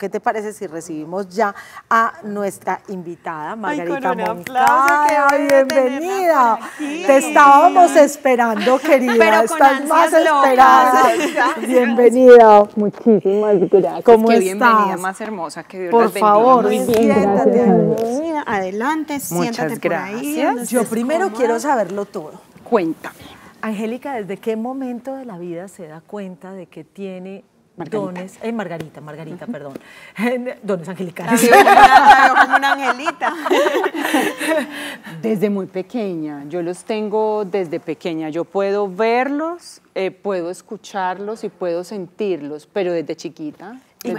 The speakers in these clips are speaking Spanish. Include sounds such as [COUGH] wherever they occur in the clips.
¿Qué te parece si recibimos ya a nuestra invitada, Margarita Ay, Moncada? bienvenida. Te estábamos esperando, querida. Estás más esperada. Bienvenida. Muchísimas gracias. ¿Cómo Qué estás? bienvenida, más hermosa. Que Dios por favor, siéntate. Adelante, siéntate gracias. por ahí. Yo primero quiero saberlo todo. Cuéntame. Angélica, ¿desde qué momento de la vida se da cuenta de que tiene Margarita. Dones, eh, Margarita, Margarita, perdón. [LAUGHS] Dones angelicales. como una angelita. Desde muy pequeña, yo los tengo desde pequeña. Yo puedo verlos, eh, puedo escucharlos y puedo sentirlos, pero desde chiquita, que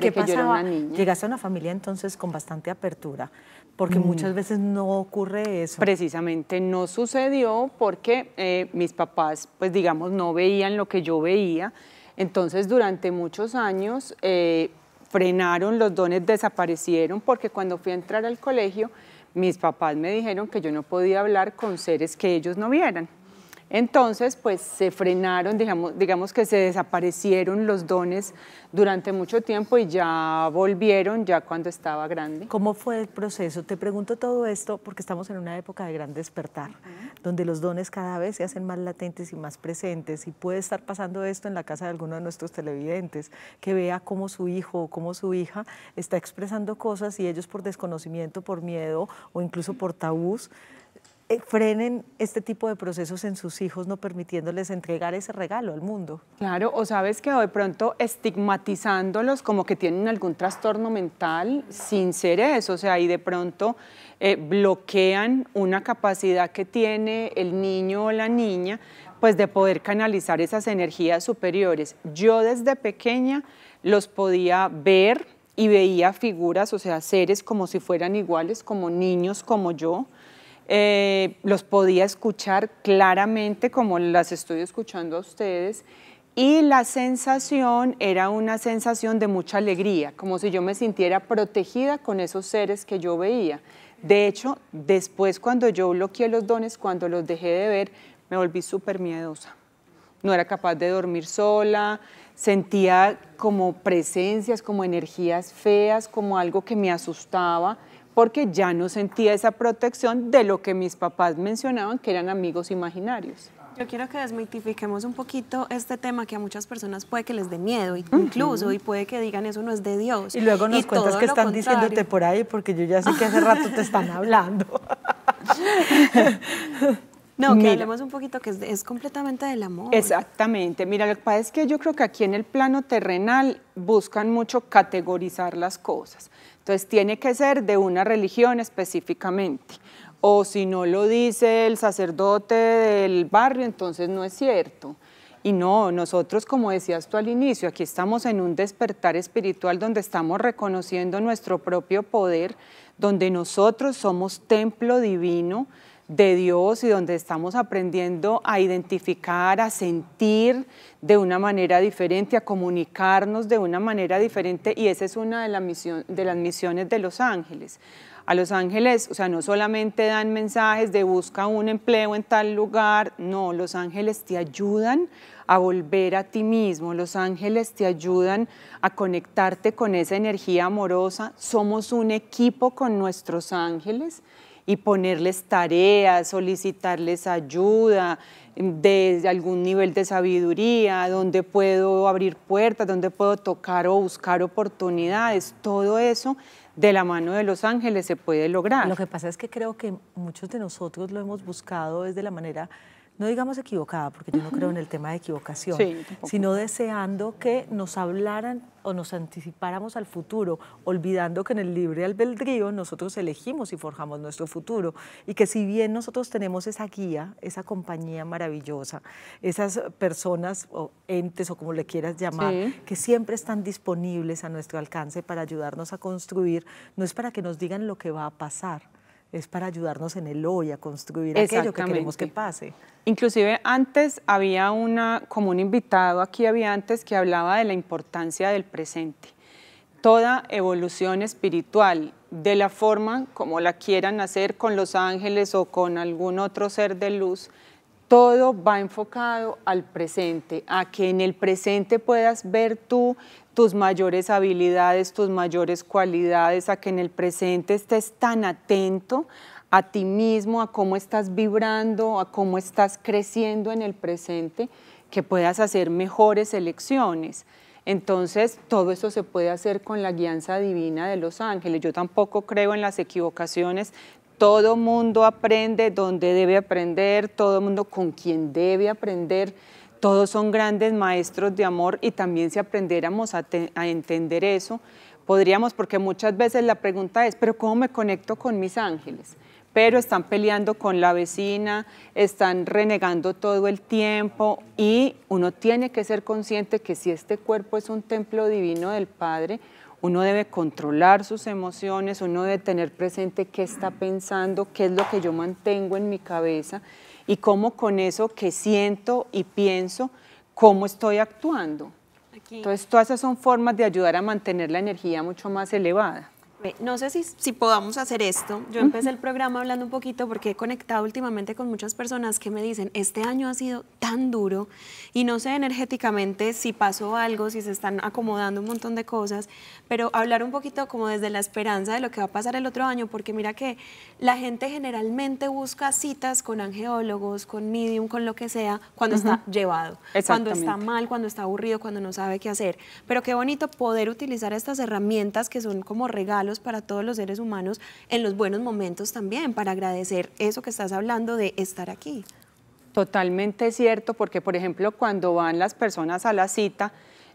Llegaste a una familia entonces con bastante apertura, porque mm. muchas veces no ocurre eso. Precisamente no sucedió porque eh, mis papás, pues digamos, no veían lo que yo veía entonces, durante muchos años eh, frenaron, los dones desaparecieron, porque cuando fui a entrar al colegio, mis papás me dijeron que yo no podía hablar con seres que ellos no vieran. Entonces, pues se frenaron, digamos, digamos que se desaparecieron los dones durante mucho tiempo y ya volvieron ya cuando estaba grande. ¿Cómo fue el proceso? Te pregunto todo esto porque estamos en una época de gran despertar, donde los dones cada vez se hacen más latentes y más presentes y puede estar pasando esto en la casa de alguno de nuestros televidentes, que vea cómo su hijo o cómo su hija está expresando cosas y ellos por desconocimiento, por miedo o incluso por tabús eh, frenen este tipo de procesos en sus hijos, no permitiéndoles entregar ese regalo al mundo. Claro, o sabes que de pronto estigmatizándolos como que tienen algún trastorno mental sin ser o sea, y de pronto eh, bloquean una capacidad que tiene el niño o la niña, pues de poder canalizar esas energías superiores. Yo desde pequeña los podía ver y veía figuras, o sea, seres como si fueran iguales, como niños como yo, eh, los podía escuchar claramente como las estoy escuchando a ustedes y la sensación era una sensación de mucha alegría, como si yo me sintiera protegida con esos seres que yo veía. De hecho, después cuando yo bloqueé los dones, cuando los dejé de ver, me volví súper miedosa. No era capaz de dormir sola, sentía como presencias, como energías feas, como algo que me asustaba porque ya no sentía esa protección de lo que mis papás mencionaban que eran amigos imaginarios. Yo quiero que desmitifiquemos un poquito este tema que a muchas personas puede que les dé miedo, incluso, y puede que digan eso no es de Dios. Y luego nos cuentas que están diciéndote por ahí, porque yo ya sé que hace rato te están [LAUGHS] hablando. [LAUGHS] No, que hablemos un poquito que es, es, completamente del amor. Exactamente. Mira, lo que pasa es que yo creo que aquí en el plano terrenal buscan mucho categorizar las cosas. Entonces tiene que ser de una religión específicamente. O si no lo dice el sacerdote del barrio, entonces no es cierto. Y no, nosotros, como decías tú al inicio, aquí estamos en un despertar espiritual donde estamos reconociendo nuestro propio poder, donde nosotros somos templo divino, de Dios y donde estamos aprendiendo a identificar, a sentir de una manera diferente, a comunicarnos de una manera diferente y esa es una de, las misiones de los ángeles. A los ángeles, o sea, no solamente dan mensajes de busca un empleo en tal lugar, no, los ángeles te ayudan a volver a ti mismo, los ángeles te ayudan a conectarte con esa energía amorosa, somos un equipo con nuestros ángeles y ponerles tareas, solicitarles ayuda mm, de algún nivel de sabiduría, donde puedo abrir puertas, donde puedo tocar o buscar oportunidades, todo eso de la mano de los ángeles se puede lograr. Lo que pasa es que creo que muchos de nosotros lo hemos buscado desde la manera no digamos equivocada, porque yo no creo en el tema de equivocación, sino deseando que nos hablaran o nos anticipáramos al futuro, olvidando que en el libre albedrío nosotros elegimos y forjamos nuestro futuro y que si bien nosotros tenemos esa guía, esa compañía maravillosa, esas personas o entes o como le quieras llamar, que siempre están disponibles a nuestro alcance para ayudarnos a construir, no es para que nos digan lo que va a pasar, es para ayudarnos en el hoy a construir aquello que queremos que pase. Inclusive antes había una, como un invitado aquí había antes que hablaba de la importancia del presente. Toda evolución espiritual, de la forma como la quieran hacer con los ángeles o con algún otro ser de luz, todo va enfocado al presente, a que en el presente puedas ver tú tus mayores habilidades, tus mayores cualidades, a que en el presente estés tan atento a ti mismo, a cómo estás vibrando, a cómo estás creciendo en el presente, que puedas hacer mejores elecciones. Entonces, todo eso se puede hacer con la guianza divina de los ángeles. Yo tampoco creo en las equivocaciones, todo mundo aprende donde debe aprender, todo mundo con quien debe aprender. Todos son grandes maestros de amor y también si aprendiéramos a, a entender eso, podríamos, porque muchas veces la pregunta es, pero ¿cómo me conecto con mis ángeles? Pero están peleando con la vecina, están renegando todo el tiempo y uno tiene que ser consciente que si este cuerpo es un templo divino del Padre, uno debe controlar sus emociones, uno debe tener presente qué está pensando, qué es lo que yo mantengo en mi cabeza y cómo con eso que siento y pienso, cómo estoy actuando. Entonces, todas esas son formas de ayudar a mantener la energía mucho más elevada. No sé si, si podamos hacer esto. Yo empecé el programa hablando un poquito porque he conectado últimamente con muchas personas que me dicen, este año ha sido tan duro y no sé energéticamente si pasó algo, si se están acomodando un montón de cosas, pero hablar un poquito como desde la esperanza de lo que va a pasar el otro año, porque mira que la gente generalmente busca citas con angeólogos, con medium, con lo que sea, cuando está llevado, cuando está mal, cuando está aburrido, cuando no sabe qué hacer. Pero qué bonito poder utilizar estas herramientas que son como regalos para todos los seres humanos en los buenos momentos también, para agradecer eso que estás hablando de estar aquí. Totalmente cierto, porque por ejemplo cuando van las personas a la cita,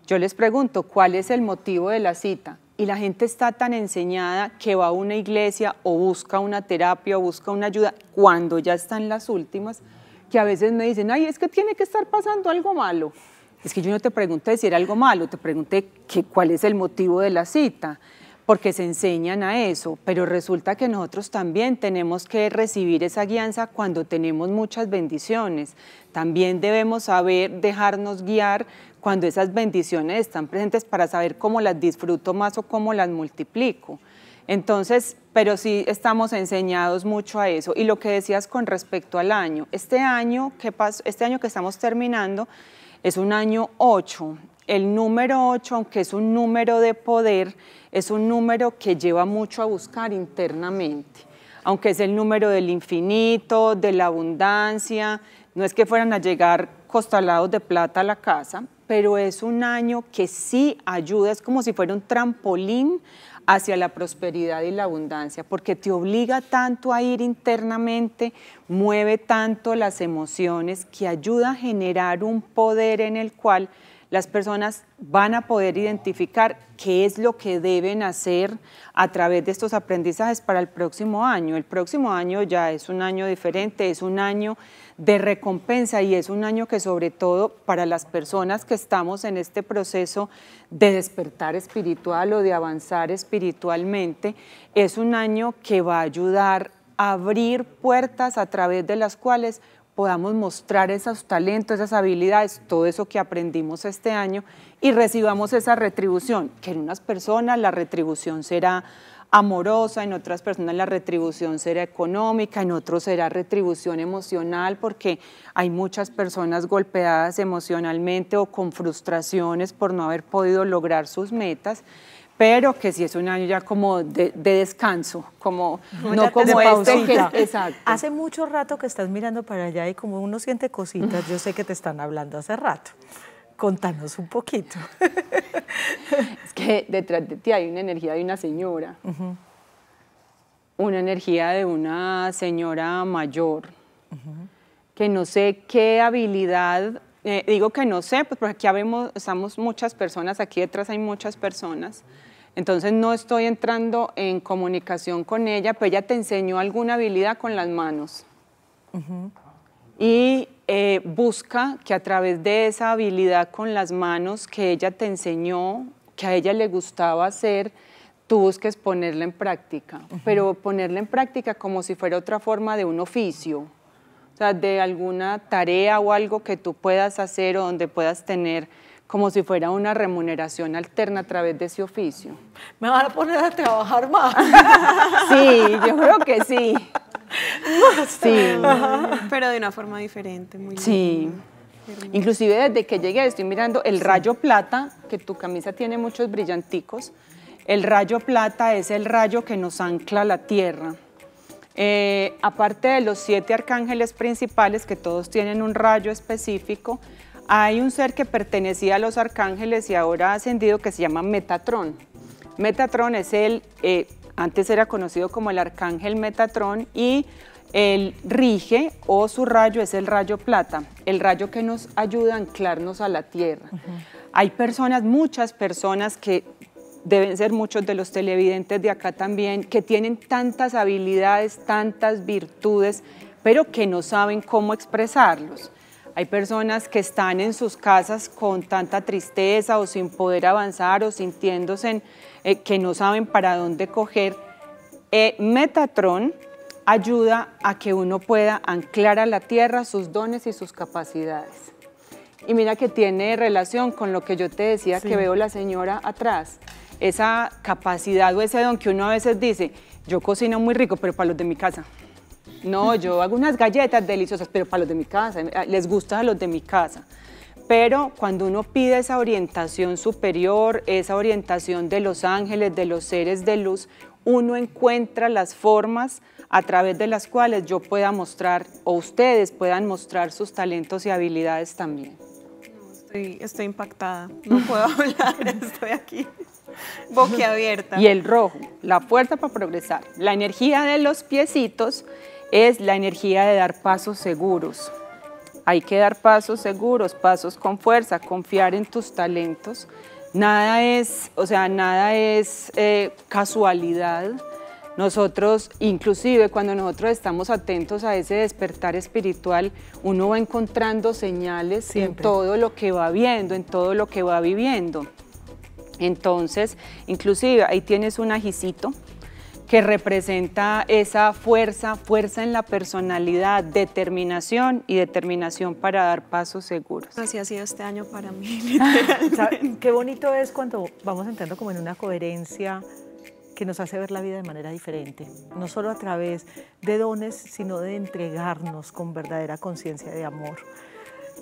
yo les pregunto, ¿cuál es el motivo de la cita? Y la gente está tan enseñada que va a una iglesia o busca una terapia o busca una ayuda cuando ya están las últimas, que a veces me dicen, ay, es que tiene que estar pasando algo malo. Es que yo no te pregunté si era algo malo, te pregunté que, cuál es el motivo de la cita porque se enseñan a eso, pero resulta que nosotros también tenemos que recibir esa guianza cuando tenemos muchas bendiciones. También debemos saber dejarnos guiar cuando esas bendiciones están presentes para saber cómo las disfruto más o cómo las multiplico. Entonces, pero sí estamos enseñados mucho a eso. Y lo que decías con respecto al año, este año que, este año que estamos terminando es un año 8 el número 8, aunque es un número de poder, es un número que lleva mucho a buscar internamente, aunque es el número del infinito, de la abundancia, no es que fueran a llegar costalados de plata a la casa, pero es un año que sí ayuda, es como si fuera un trampolín hacia la prosperidad y la abundancia, porque te obliga tanto a ir internamente, mueve tanto las emociones, que ayuda a generar un poder en el cual las personas van a poder identificar qué es lo que deben hacer a través de estos aprendizajes para el próximo año. El próximo año ya es un año diferente, es un año de recompensa y es un año que sobre todo para las personas que estamos en este proceso de despertar espiritual o de avanzar espiritualmente, es un año que va a ayudar a abrir puertas a través de las cuales podamos mostrar esos talentos, esas habilidades, todo eso que aprendimos este año y recibamos esa retribución, que en unas personas la retribución será amorosa, en otras personas la retribución será económica, en otros será retribución emocional, porque hay muchas personas golpeadas emocionalmente o con frustraciones por no haber podido lograr sus metas pero que si es un año ya como de, descanso, como no como este Hace mucho rato que estás mirando para allá y como uno siente cositas, yo sé que te están hablando hace rato. Contanos un poquito. es que detrás de ti hay una energía de una señora, una energía de una señora mayor, que no sé qué habilidad eh, digo que no sé, pues, porque aquí vemos estamos muchas personas, aquí detrás hay muchas personas. Entonces no estoy entrando en comunicación con ella, pero ella te enseñó alguna habilidad con las manos. Y eh, busca que a través de esa habilidad con las manos que ella te enseñó, que a ella le gustaba hacer, tú busques ponerla en práctica, pero ponerla en práctica como si fuera otra forma de un oficio. O sea, de alguna tarea o algo que tú puedas hacer o donde puedas tener como si fuera una remuneración alterna a través de ese oficio. Me van a poner a trabajar más. [LAUGHS] sí, yo creo que sí. Sí. Pero de una forma diferente, Sí. Inclusive desde que llegué estoy mirando el rayo plata, que tu camisa tiene muchos brillanticos. El rayo plata es el rayo que nos ancla la tierra. Eh, aparte de los siete arcángeles principales, que todos tienen un rayo específico, hay un ser que pertenecía a los arcángeles y ahora ha ascendido que se llama Metatron. Metatrón es el, eh, antes era conocido como el arcángel Metatron y él rige o su rayo es el rayo plata, el rayo que nos ayuda a anclarnos a la tierra. Hay personas, muchas personas que deben ser muchos de los televidentes de acá también, que tienen tantas habilidades, tantas virtudes, pero que no saben cómo expresarlos. Hay personas que están en sus casas con tanta tristeza o sin poder avanzar o sintiéndose eh, que no saben para dónde coger. Eh, Metatron ayuda a que uno pueda anclar a la tierra sus dones y sus capacidades. Y mira que tiene relación con lo que yo te decía que veo la señora atrás esa capacidad o ese don que uno a veces dice, yo cocino muy rico, pero para los de mi casa. No, mm. yo hago unas galletas deliciosas, pero para los de mi casa, eh, les gusta a los de mi casa. Pero cuando uno pide esa orientación superior, esa orientación de los ángeles, de los seres de luz, uno encuentra las formas a través de las cuales yo pueda mostrar o ustedes puedan mostrar sus talentos y habilidades también. Estoy, estoy impactada, no puedo [LAUGHS] hablar, estoy aquí. [LAUGHS] Boquiabierta. Y el rojo, la fuerza para progresar. La energía de los piecitos es la energía de dar pasos seguros. Hay que dar pasos seguros, pasos con fuerza, confiar en tus talentos. Nada es, o sea, nada es eh, casualidad. Nosotros, inclusive cuando nosotros estamos atentos a ese despertar espiritual, uno va encontrando señales en todo lo que va viendo, en todo lo que va viviendo. Entonces, inclusive ahí tienes un ajicito que representa esa fuerza, fuerza en la personalidad, determinación y determinación para dar pasos seguros. Así ha sido este año para mí. [LAUGHS] qué bonito es cuando vamos entrando como en una coherencia que nos hace ver la vida de manera diferente, no solo a través de dones, sino de entregarnos con verdadera conciencia de amor.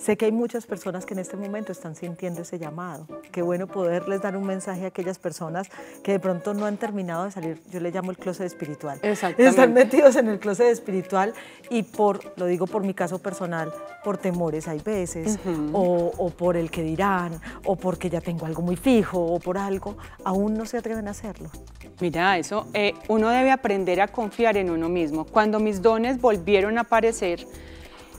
Sé que hay muchas personas que en este momento están sintiendo ese llamado. Qué bueno poderles dar un mensaje a aquellas personas que de pronto no han terminado de salir. Yo le llamo el closet espiritual. Exactamente. Están metidos en el closet espiritual y por, lo digo por mi caso personal, por temores hay veces, o, por el que dirán, o porque ya tengo algo muy fijo, o por algo, aún no se atreven a hacerlo. Mira, eso, eh, uno debe aprender a confiar en uno mismo. Cuando mis dones volvieron a aparecer,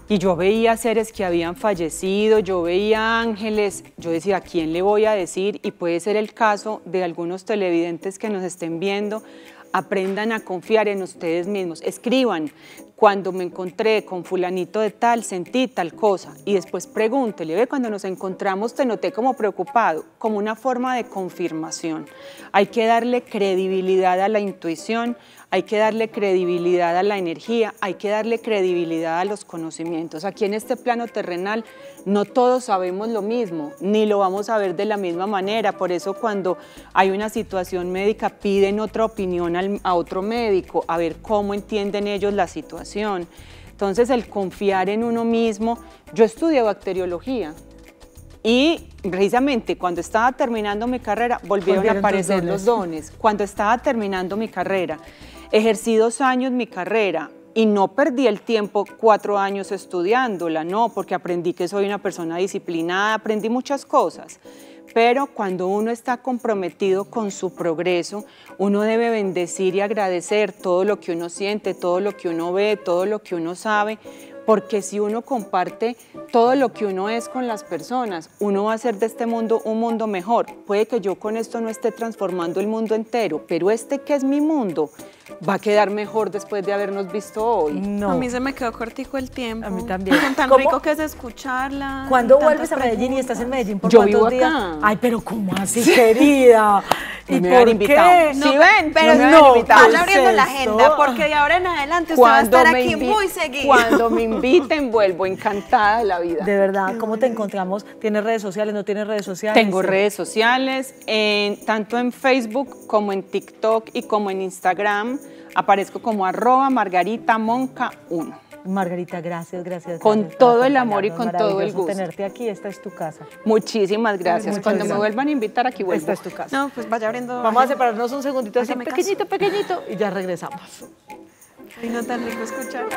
y yo veía seres que habían fallecido, yo veía ángeles, yo decía, ¿a quién le voy a decir? Y puede ser el caso de algunos televidentes que nos estén viendo, aprendan a confiar en ustedes mismos, escriban, cuando me encontré con fulanito de tal, sentí tal cosa. Y después pregúntele, ve, cuando nos encontramos te noté como preocupado, como una forma de confirmación. Hay que darle credibilidad a la intuición, hay que darle credibilidad a la energía, hay que darle credibilidad a los conocimientos. Aquí en este plano terrenal no todos sabemos lo mismo, ni lo vamos a ver de la misma manera. Por eso cuando hay una situación médica piden otra opinión a otro médico, a ver cómo entienden ellos la situación entonces el confiar en uno mismo, yo estudié bacteriología y precisamente cuando estaba terminando mi carrera volvieron a aparecer los dones. Cuando estaba terminando mi carrera, ejercí dos años mi carrera, y no perdí el tiempo cuatro años estudiándola, no, porque aprendí que soy una persona disciplinada, aprendí muchas cosas pero cuando uno está comprometido con su progreso, uno debe bendecir y agradecer todo lo que uno siente, todo lo que uno ve, todo lo que uno sabe, porque si uno comparte todo lo que uno es con las personas, uno va a hacer de este mundo un mundo mejor. Puede que yo con esto no esté transformando el mundo entero, pero este que es mi mundo, va a quedar mejor después de habernos visto hoy. No. A mí se me quedó cortico el tiempo. A mí también. Con tan rico que es escucharla. ¿Cuándo vuelves a Medellín y estás en Medellín por Yo Ay, pero ¿cómo así, querida? ¿Y me por invitado. qué? No, ¿Sí Pero no, no abriendo la agenda porque de ahora en adelante usted va a estar aquí muy seguido. Cuando me inviten vuelvo encantada de la vida. De verdad, ¿cómo te encontramos? ¿Tienes redes sociales? ¿No tienes redes sociales? Tengo redes sociales, en, tanto en Facebook como en TikTok y como en Instagram Aparezco como arroba Margarita Monca 1. Margarita, gracias, gracias. Con todo el amor y con todo el gusto. tenerte aquí, esta es tu casa. Muchísimas gracias. Cuando me vuelvan a invitar, aquí vuelvo. Esta es tu casa. No, pues vaya abriendo. Vamos a, separarnos un segundito así, pequeñito, pequeñito, y ya regresamos. Ay, no tan rico escuchar.